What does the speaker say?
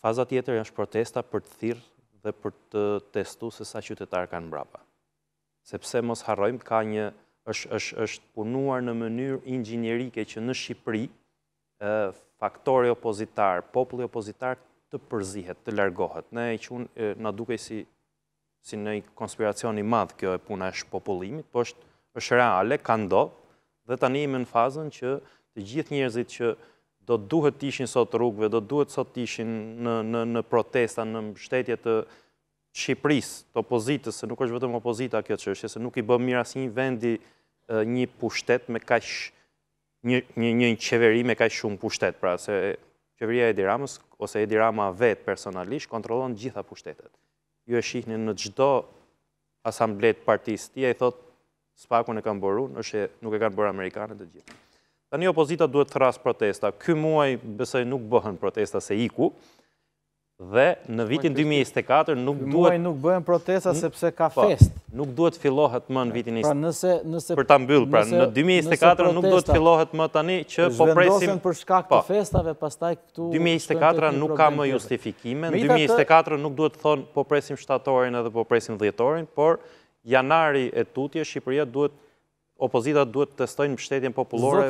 Faza tjetër është protesta për të thirë dhe për të testu se sa qytetarë kanë mbrapa. Sepse mos harrojmë ka një është punuar në mënyrë ingjinerike që në Shqipëri faktori opozitar, populli opozitar të përzihet, të largohet. Ne e qunë, në duke si në konspiracioni madhë kjo e puna e popullimit, po është reale, ka ndodhë, dhe tani ime në fazën që të gjithë njerëzit që do të duhet të ishin sot rrugëve, do të duhet sot të ishin në në në protesta në mbështetje të Shqipërisë, të opozitës, se nuk është vetëm opozita kjo çështje, se nuk i bën mirë asnjë vendi një pushtet me kaq një një një qeveri me kaq shumë pushtet, pra se qeveria e Ramës, ose Rama vetë personalisht kontrollon të gjitha pushtetet. Ju e shihni në çdo asamblet partisë, ti ai thotë spaku e kanë boru, është nuk e kanë bërë amerikanët të gjithë. Ta një opozita duhet të thrasë protesta. Ky muaj besoj nuk bëhen protesta se iku, dhe në vitin 2024 nuk duhet... Ky muaj nuk bëhen protesta sepse ka po, fest. Nuk duhet fillohet më në vitin 2024. Pra, për ta mbyllë, pra në 2024 nuk duhet fillohet më tani që po presim... Zvendosen për shkak të po. festave, pastaj këtu... 2024 nuk ka më justifikime, 2024 nuk duhet thonë po presim shtatorin edhe po presim dhjetorin, por janari e tutje, Shqipëria duhet opozita duhet të stojnë mështetjen populore...